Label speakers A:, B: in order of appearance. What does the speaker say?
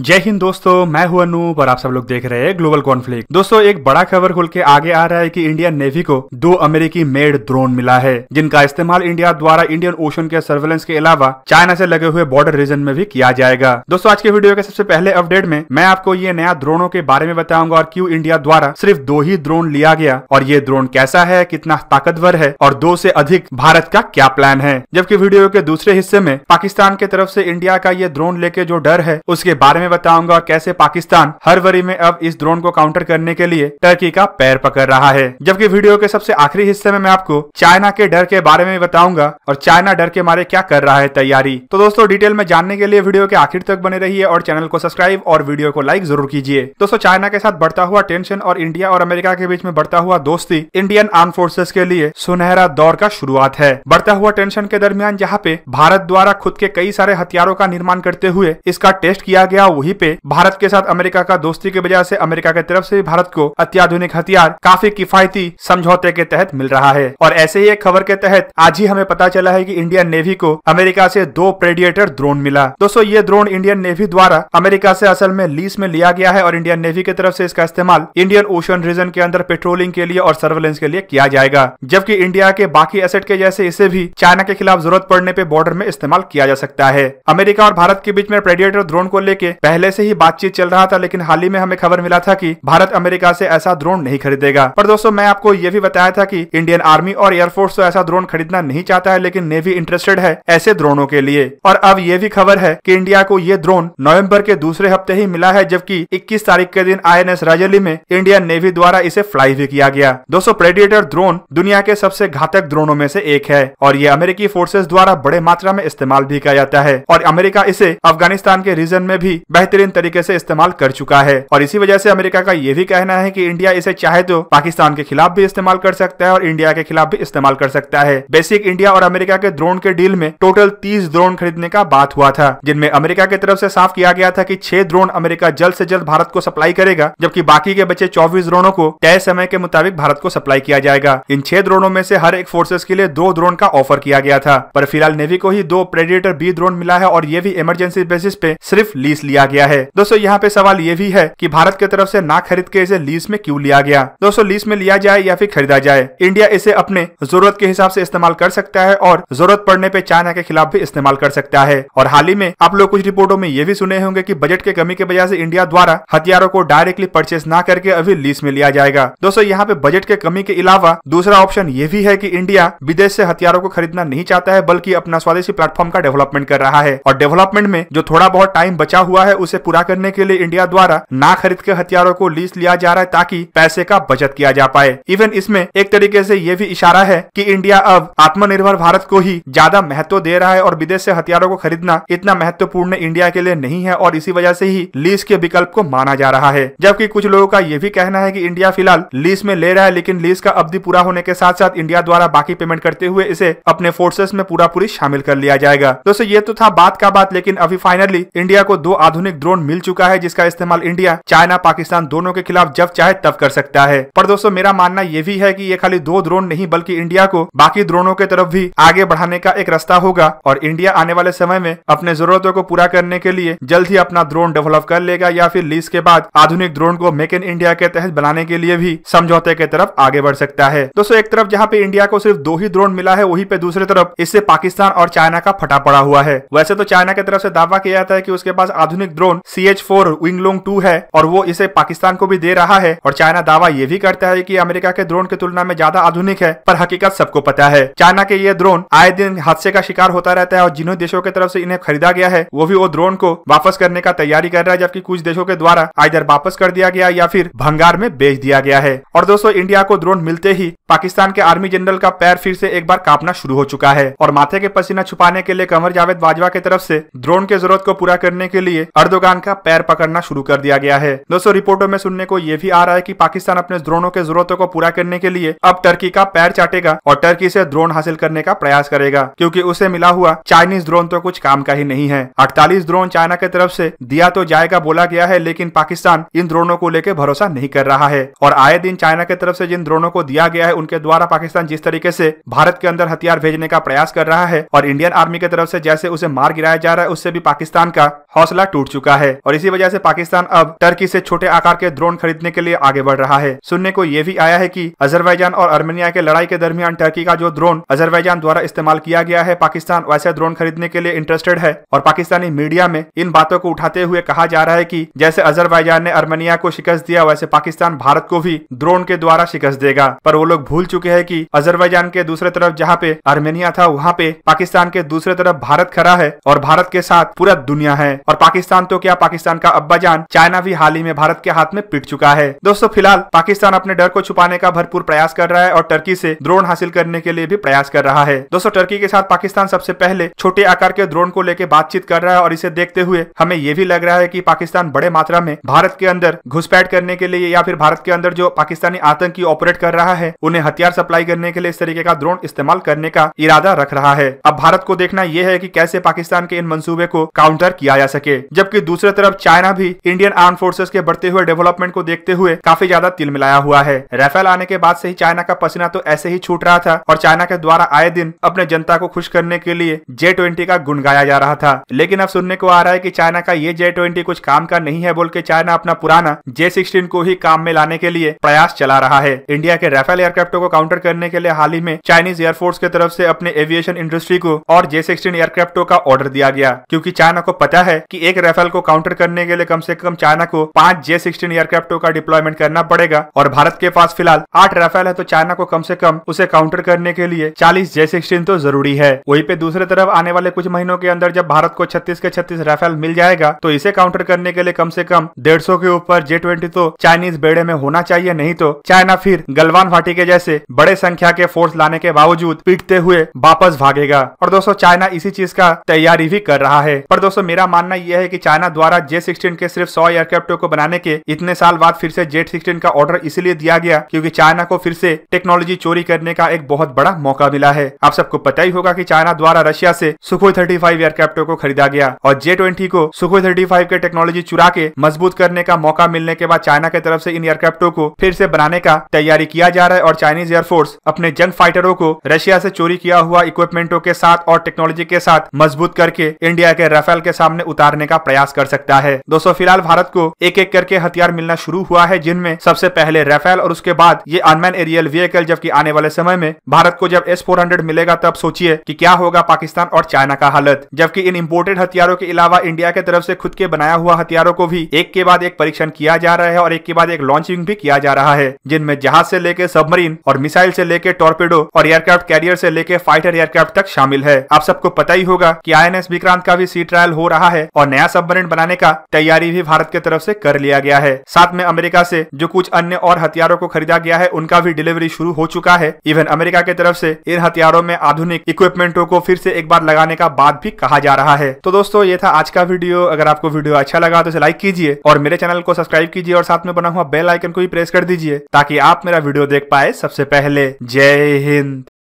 A: जय हिंद दोस्तों मैं हूं अनु और आप सब लोग देख रहे हैं ग्लोबल कॉन्फ्लिक्ट दोस्तों एक बड़ा खबर खुल के आगे आ रहा है कि इंडियन नेवी को दो अमेरिकी मेड ड्रोन मिला है जिनका इस्तेमाल इंडिया द्वारा इंडियन ओशन के सर्वेलेंस के अलावा चाइना से लगे हुए बॉर्डर रीजन में भी किया जाएगा दोस्तों आज के वीडियो के सबसे पहले अपडेट में मैं आपको ये नया ड्रोनों के बारे में बताऊंगा और क्यूँ इंडिया द्वारा सिर्फ दो ही ड्रोन लिया गया और ये ड्रोन कैसा है कितना ताकतवर है और दो से अधिक भारत का क्या प्लान है जबकि वीडियो के दूसरे हिस्से में पाकिस्तान के तरफ से इंडिया का ये ड्रोन लेके जो डर है उसके बारे में में बताऊंगा कैसे पाकिस्तान हर वरी में अब इस ड्रोन को काउंटर करने के लिए टर्की का पैर पकड़ रहा है जबकि वीडियो के सबसे आखिरी हिस्से में मैं आपको चाइना के डर के बारे में बताऊंगा और चाइना डर के मारे क्या कर रहा है तैयारी तो दोस्तों डिटेल में जानने के लिए वीडियो के आखिर तक बने रही और चैनल को सब्सक्राइब और वीडियो को लाइक जरूर कीजिए दोस्तों चाइना के साथ बढ़ता हुआ टेंशन और इंडिया और अमेरिका के बीच में बढ़ता हुआ दोस्ती इंडियन आर्म फोर्सेस के लिए सुनहरा दौर का शुरुआत है बढ़ता हुआ टेंशन के दरमियान जहाँ पे भारत द्वारा खुद के कई सारे हथियारों का निर्माण करते हुए इसका टेस्ट किया गया वहीं पे भारत के साथ अमेरिका का दोस्ती की वजह से अमेरिका की तरफ से भारत को अत्याधुनिक हथियार काफी किफायती समझौते के तहत मिल रहा है और ऐसे ही एक खबर के तहत आज ही हमें पता चला है की इंडियन नेवी को अमेरिका ऐसी दो प्रेडिएटर ड्रोन मिला दोस्तों ये ड्रोन इंडियन नेवी द्वारा अमेरिका ऐसी असल में लीज में लिया गया है और इंडियन नेवी की तरफ ऐसी इसका इस्तेमाल इंडियन ओशन रीजन के अंदर पेट्रोलिंग के लिए और सर्वेलेंस के लिए किया जाएगा जबकि इंडिया के बाकी एसेट के जैसे इसे भी चाइना के खिलाफ जरूरत पड़ने पे बॉर्डर में इस्तेमाल किया जा सकता है अमेरिका और भारत के बीच में प्रेडिएटर ड्रोन को लेकर पहले से ही बातचीत चल रहा था लेकिन हाल ही में हमें खबर मिला था कि भारत अमेरिका से ऐसा ड्रोन नहीं खरीदेगा पर दोस्तों मैं आपको ये भी बताया था कि इंडियन आर्मी और एयरफोर्स तो ऐसा ड्रोन खरीदना नहीं चाहता है लेकिन नेवी इंटरेस्टेड है ऐसे ड्रोनों के लिए और अब ये भी खबर है की इंडिया को ये ड्रोन नवम्बर के दूसरे हफ्ते ही मिला है जबकि इक्कीस तारीख के दिन आई राजली में इंडियन नेवी द्वारा इसे फ्लाई भी किया गया दोस्तों प्रेडिएटर ड्रोन दुनिया के सबसे घातक ड्रोनों में से एक है और ये अमेरिकी फोर्सेज द्वारा बड़े मात्रा में इस्तेमाल भी किया जाता है और अमेरिका इसे अफगानिस्तान के रीजन में भी बेहतरीन तरीके से इस्तेमाल कर चुका है और इसी वजह से अमेरिका का ये भी कहना है कि इंडिया इसे चाहे तो पाकिस्तान के खिलाफ भी इस्तेमाल कर सकता है और इंडिया के खिलाफ भी इस्तेमाल कर सकता है बेसिक इंडिया और अमेरिका के ड्रोन के डील में टोटल तीस ड्रोन खरीदने का बात हुआ था जिनमें अमेरिका की तरफ ऐसी साफ किया गया था की छह ड्रोन अमेरिका जल्द ऐसी जल्द भारत को सप्लाई करेगा जबकि बाकी के बचे चौबीस ड्रोनों को तय समय के मुताबिक भारत को सप्लाई किया जाएगा इन छह ड्रोनों में से हर एक फोर्सेस के लिए दो ड्रोन का ऑफर किया गया था पर फिलहाल नेवी को ही दो प्रेडिएटर बी ड्रोन मिला है और ये भी इमरजेंसी बेसिस पे सिर्फ लीज लिया लिया गया है दोस्तों यहाँ पे सवाल ये भी है की भारत की तरफ ऐसी ना खरीद के इसे लीज में क्यूँ लिया गया दोस्तों लीज में लिया जाए या फिर खरीदा जाए इंडिया इसे अपने जरूरत के हिसाब ऐसी इस्तेमाल कर सकता है और जरूरत पड़ने पे चाइना के खिलाफ भी इस्तेमाल कर सकता है और हाल ही में आप लोग कुछ रिपोर्टों में ये भी सुने होंगे कि बजट के कमी के वजह से इंडिया द्वारा हथियारों को डायरेक्टली परचेज ना करके अभी लीज में लिया जाएगा दोस्तों यहाँ पे बजट के कमी के अलावा दूसरा ऑप्शन ये भी है की इंडिया विदेश से हथियारों को खरीदना नहीं चाहता है बल्कि अपना स्वदेशी प्लेटफॉर्म का डेवलपमेंट कर रहा है और डेवलपमेंट में जो थोड़ा बहुत टाइम बचा हुआ हुआ है उसे पूरा करने के लिए इंडिया द्वारा ना खरीद के हथियारों को लीज लिया जा रहा है ताकि पैसे का बचत किया जा पाए इवन इसमें एक तरीके से ये भी इशारा है कि इंडिया अब आत्मनिर्भर भारत को ही ज्यादा महत्व दे रहा है और विदेश से हथियारों को खरीदना इतना महत्वपूर्ण इंडिया के लिए नहीं है और इसी वजह से ही लीज के विकल्प को माना जा रहा है जबकि कुछ लोगों का ये भी कहना है की इंडिया फिलहाल लीज में ले रहा है लेकिन लीज का अवधि पूरा होने के साथ साथ इंडिया द्वारा बाकी पेमेंट करते हुए इसे अपने फोर्सेस में पूरा पूरी शामिल कर लिया जाएगा दोस्तों ये तो था बात का बात लेकिन अभी फाइनली इंडिया को दो आधुनिक ड्रोन मिल चुका है जिसका इस्तेमाल इंडिया चाइना पाकिस्तान दोनों के खिलाफ जब चाहे तब कर सकता है पर दोस्तों मेरा मानना ये भी है की ये खाली दो ड्रोन नहीं बल्कि इंडिया को बाकी ड्रोनों के तरफ भी आगे बढ़ाने का एक रास्ता होगा और इंडिया आने वाले समय में अपने जरूरतों को पूरा करने के लिए जल्द ही अपना ड्रोन डेवलप कर लेगा या फिर लीज के बाद आधुनिक ड्रोन को मेक इन इंडिया के तहत बनाने के लिए भी समझौते के तरफ आगे बढ़ सकता है दोस्तों एक तरफ जहाँ पे इंडिया को सिर्फ दो ही ड्रोन मिला है वही पे दूसरी तरफ इससे पाकिस्तान और चाइना का फटा पड़ा हुआ है वैसे तो चाइना की तरफ से दावा किया जाता है की उसके पास आधुनिक अत्याधुनिक drone C H four Wing Loong two है और वो इसे पाकिस्तान को भी दे रहा है और चाइना दावा ये भी करता है की अमेरिका के ड्रोन की तुलना में ज्यादा आधुनिक है पर हकीकत सबको पता है चाइना के ये ड्रोन आए दिन हादसे का शिकार होता रहता है और जिन्होंने देशों की तरफ से इन्हें खरीदा गया है वो भी वो ड्रोन को वापस करने का तैयारी कर रहा है जबकि कुछ देशों के द्वारा आइधर वापस कर दिया गया या फिर भंगार में बेच दिया गया है और दोस्तों इंडिया को ड्रोन मिलते ही पाकिस्तान के आर्मी जनरल का पैर फिर से एक बार कांपना शुरू हो चुका है और माथे के पसीना छुपाने के लिए कमर जावेद बाजवा की तरफ से ड्रोन की जरूरत को पूरा करने के लिए अर्दोगान का पैर पकड़ना शुरू कर दिया गया है दोस्तों रिपोर्टों में सुनने को यह भी आ रहा है की पाकिस्तान अपने ड्रोनों के जरूरतों को पूरा करने के लिए अब टर्की का पैर चाटेगा और टर्की से ड्रोन हासिल करने का प्रयास करेगा क्योंकि उसे मिला हुआ चाइनीज ड्रोन तो कुछ काम का ही नहीं है अड़तालीस ड्रोन चाइना की तरफ से दिया तो जाएगा बोला गया है लेकिन पाकिस्तान इन ड्रोनों को लेकर भरोसा नहीं कर रहा है और आए दिन चाइना की तरफ से जिन ड्रोनों को दिया गया है उनके द्वारा पाकिस्तान जिस तरीके से भारत के अंदर हथियार भेजने का प्रयास कर रहा है और इंडियन आर्मी की तरफ से जैसे उसे मार गिराया जा रहा है उससे भी पाकिस्तान का हौसला टूट टूट चुका है और इसी वजह से पाकिस्तान अब टर्की से छोटे आकार के ड्रोन खरीदने के लिए आगे बढ़ रहा है सुनने को ये भी आया है कि अजरबैजान और अर्मेनिया के लड़ाई के दरमियान टर्की का जो ड्रोन अजरबैजान द्वारा इस्तेमाल किया गया है पाकिस्तान वैसे ड्रोन खरीदने के लिए इंटरेस्टेड है और पाकिस्तानी मीडिया में इन बातों को उठाते हुए कहा जा रहा है की जैसे अजरबैजान ने अर्मेनिया को शिकस्त दिया वैसे पाकिस्तान भारत को भी ड्रोन के द्वारा शिकस्त देगा पर वो लोग भूल चुके हैं की अजरबैजान के दूसरे तरफ जहाँ पे अर्मेनिया था वहाँ पे पाकिस्तान के दूसरे तरफ भारत खड़ा है और भारत के साथ पूरा दुनिया है और पाकिस्तान पाकिस्तान तो क्या पाकिस्तान का अब्बा जान चाइना भी हाल ही में भारत के हाथ में पिट चुका है दोस्तों फिलहाल पाकिस्तान अपने डर को छुपाने का भरपूर प्रयास कर रहा है और टर्की से ड्रोन हासिल करने के लिए भी प्रयास कर रहा है दोस्तों टर्की के साथ पाकिस्तान सबसे पहले छोटे आकार के ड्रोन को लेकर बातचीत कर रहा है और इसे देखते हुए हमें ये भी लग रहा है की पाकिस्तान बड़े मात्रा में भारत के अंदर घुसपैठ करने के लिए या फिर भारत के अंदर जो पाकिस्तानी आतंकी ऑपरेट कर रहा है उन्हें हथियार सप्लाई करने के लिए इस तरीके का ड्रोन इस्तेमाल करने का इरादा रख रहा है अब भारत को देखना यह है की कैसे पाकिस्तान के इन मंसूबे को काउंटर किया जा सके जब जबकि दूसरी तरफ चाइना भी इंडियन आर्म फोर्सेस के बढ़ते हुए डेवलपमेंट को देखते हुए काफी ज्यादा तिल मिलाया हुआ है राफेल आने के बाद से ही चाइना का पसीना तो ऐसे ही छूट रहा था और चाइना के द्वारा आए दिन अपने जनता को खुश करने के लिए जे ट्वेंटी का गुण गाया जा रहा था लेकिन अब सुनने को आ रहा है की चाइना का ये जे ट्वेंटी कुछ काम का नहीं है बोल के चाइना अपना पुराना जे सिक्सटीन को ही काम में लाने के लिए प्रयास चला रहा है इंडिया के राफेल एयरक्राफ्टों को काउंटर करने के लिए हाल ही में चाइनीज एयरफोर्स की तरफ से अपने एविएशन इंडस्ट्री को और जे सिक्सटीन एयरक्राफ्टों का ऑर्डर दिया गया क्यूँकी चाइना को पता है की एक राइफल को काउंटर करने के लिए कम से कम चाइना को पांच जे सिक्सटीन एयरक्राफ्टों का डिप्लॉयमेंट करना पड़ेगा और भारत के पास फिलहाल आठ राइफल है तो चाइना को कम से कम उसे काउंटर करने के लिए चालीस जे सिक्सटीन तो जरूरी है वही पे दूसरे तरफ आने वाले कुछ महीनों के अंदर जब भारत को छत्तीस के छत्तीस राइफल मिल जाएगा तो इसे काउंटर करने के लिए कम से कम डेढ़ सौ के ऊपर जे ट्वेंटी तो चाइनीज बेड़े में होना चाहिए नहीं तो चाइना फिर गलवान घाटी के जैसे बड़े संख्या के फोर्स लाने के बावजूद पीटते हुए वापस भागेगा और दोस्तों चाइना इसी चीज का तैयारी भी कर रहा है पर दोस्तों मेरा मानना यह है कि चाइना द्वारा जे सिक्सटीन के सिर्फ सौ एयरक्राफ्टों को बनाने के इतने साल बाद फिर से जेट सिक्सटीन का ऑर्डर इसलिए दिया गया क्योंकि चाइना को फिर से टेक्नोलॉजी चोरी करने का एक बहुत बड़ा मौका मिला है आप सबको पता ही होगा की चाइना द्वारा रशिया से सुखोई थर्टी फाइव एयरक्राफ्टों को खरीदा गया और जे ट्वेंटी को सुखोई थर्टी फाइव के टेक्नोलॉजी चुरा के मजबूत करने का मौका मिलने के बाद चाइना की तरफ से इन एयरक्राफ्टों को फिर से बनाने का तैयारी किया जा रहा है और चाइनीज एयरफोर्स अपने जंग फाइटरों को रशिया से चोरी किया हुआ इक्विपमेंटों के साथ और टेक्नोलॉजी के साथ मजबूत करके इंडिया के राफेल के सामने उतारने का प्रयास कर सकता है दोस्तों फिलहाल भारत को एक एक करके हथियार मिलना शुरू हुआ है जिनमें सबसे पहले रेफेल और उसके बाद ये अनमैन एरियल व्हीकल जबकि आने वाले समय में भारत को जब एस मिलेगा तब सोचिए कि क्या होगा पाकिस्तान और चाइना का हालत जबकि इन इम्पोर्टेड हथियारों के अलावा इंडिया के तरफ से खुद के बनाया हुआ हथियारों को भी एक के बाद एक परीक्षण किया जा रहा है और एक के बाद एक लॉन्चिंग भी किया जा रहा है जिनमें जहाज से लेके सबमरीन और मिसाइल से लेके टॉर्पेडो और एयरक्राफ्ट कैरियर से लेके फाइटर एयरक्राफ्ट तक शामिल है आप सबको पता ही होगा कि आई विक्रांत का भी सी ट्रायल हो रहा है और नया सबमरीन बनाने का तैयारी भी भारत की तरफ से कर लिया गया है साथ में अमेरिका से जो कुछ अन्य और हथियारों को खरीदा गया है उनका भी डिलीवरी शुरू हो चुका है इवन अमेरिका की तरफ से इन हथियारों में आधुनिक इक्विपमेंटों को फिर से एक बार लगाने का बात भी कहा जा रहा है तो दोस्तों ये था आज का वीडियो अगर आपको वीडियो अच्छा लगा तो इसे लाइक कीजिए और मेरे चैनल को सब्सक्राइब कीजिए और साथ में बना हुआ बेल आइकन को भी प्रेस कर दीजिए ताकि आप मेरा वीडियो देख पाए सबसे पहले जय हिंद